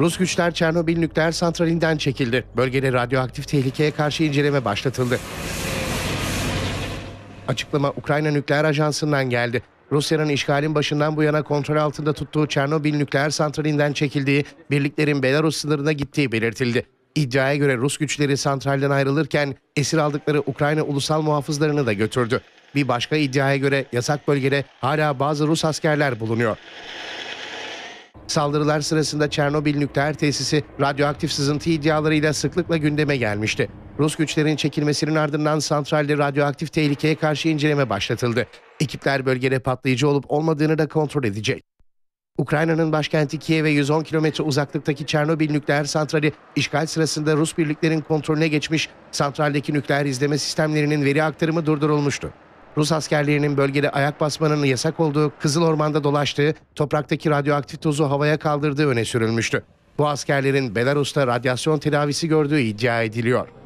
Rus güçler Çernobil nükleer santralinden çekildi. Bölgede radyoaktif tehlikeye karşı inceleme başlatıldı. Açıklama Ukrayna Nükleer Ajansı'ndan geldi. Rusya'nın işgalin başından bu yana kontrol altında tuttuğu Çernobil nükleer santralinden çekildiği, birliklerin Belarus sınırına gittiği belirtildi. İddiaya göre Rus güçleri santralden ayrılırken esir aldıkları Ukrayna ulusal muhafızlarını da götürdü. Bir başka iddiaya göre yasak bölgede hala bazı Rus askerler bulunuyor. Saldırılar sırasında Çernobil nükleer tesisi radyoaktif sızıntı iddialarıyla sıklıkla gündeme gelmişti. Rus güçlerin çekilmesinin ardından santralde radyoaktif tehlikeye karşı inceleme başlatıldı. Ekipler bölgede patlayıcı olup olmadığını da kontrol edecek. Ukrayna'nın başkenti Kiev'e 110 kilometre uzaklıktaki Çernobil nükleer santrali işgal sırasında Rus birliklerin kontrolüne geçmiş, santraldeki nükleer izleme sistemlerinin veri aktarımı durdurulmuştu. Rus askerlerinin bölgede ayak basmanın yasak olduğu, Kızıl Orman'da dolaştığı, topraktaki radyoaktif tozu havaya kaldırdığı öne sürülmüştü. Bu askerlerin Belarus'ta radyasyon tedavisi gördüğü iddia ediliyor.